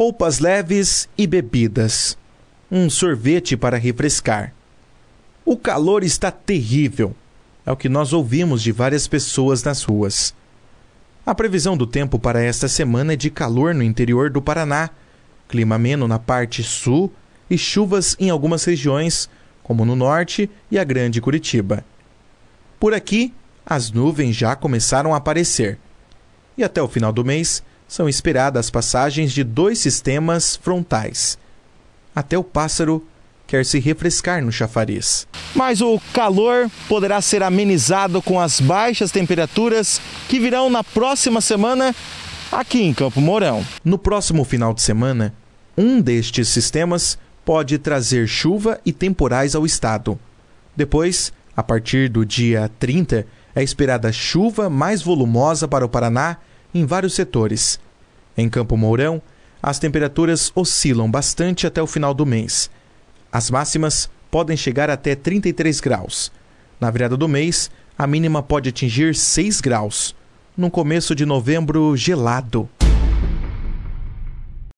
roupas leves e bebidas. Um sorvete para refrescar. O calor está terrível. É o que nós ouvimos de várias pessoas nas ruas. A previsão do tempo para esta semana é de calor no interior do Paraná, clima ameno na parte sul e chuvas em algumas regiões, como no norte e a Grande Curitiba. Por aqui, as nuvens já começaram a aparecer. E até o final do mês, são esperadas passagens de dois sistemas frontais. Até o pássaro quer se refrescar no chafariz. Mas o calor poderá ser amenizado com as baixas temperaturas que virão na próxima semana aqui em Campo Mourão. No próximo final de semana, um destes sistemas pode trazer chuva e temporais ao estado. Depois, a partir do dia 30, é esperada chuva mais volumosa para o Paraná em vários setores. Em Campo Mourão, as temperaturas oscilam bastante até o final do mês. As máximas podem chegar até 33 graus. Na virada do mês, a mínima pode atingir 6 graus. No começo de novembro, gelado.